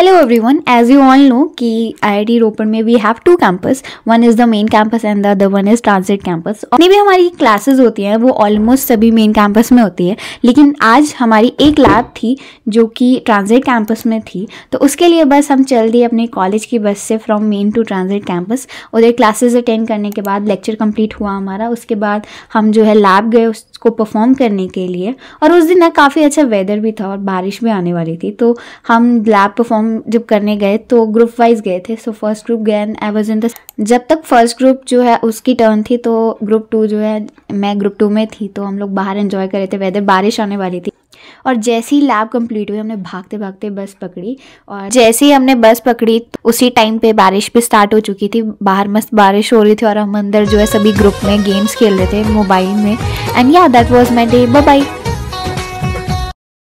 hello everyone as you all know कि टी रोपण में we have two campus one is the main campus and the one is transit campus जितनी भी हमारी classes होती हैं वो ऑलमोस्ट सभी मेन कैंपस में होती है लेकिन आज हमारी एक लैब थी जो कि ट्रांसिट कैंपस में थी तो उसके लिए बस हम चल दिए अपने कॉलेज की बस से from main to transit campus उधर क्लासेज अटेंड करने के बाद लेक्चर कम्प्लीट हुआ हमारा उसके बाद हम जो है लैब गए उसको परफॉर्म करने के लिए और उस दिन ना काफ़ी अच्छा वेदर भी था और बारिश भी आने वाली थी तो हम लैब परफॉर्म जब करने गए तो ग्रुप वाइज गए थे सो फर्स्ट ग्रुप गए and I was in the जब तक फर्स्ट ग्रुप जो है उसकी टर्न थी तो ग्रुप टू जो है मैं ग्रुप टू में थी तो हम लोग बाहर इन्जॉय कर रहे थे वेदर बारिश आने वाली थी और जैसे ही लैब कंप्लीट हुई हमने भागते भागते बस पकड़ी और जैसे ही हमने बस पकड़ी तो उसी टाइम पे बारिश भी स्टार्ट हो चुकी थी बाहर मस्त बारिश हो रही थी और हम अंदर जो है सभी ग्रुप में गेम्स खेल रहे थे मोबाइल में एंड या that was my day by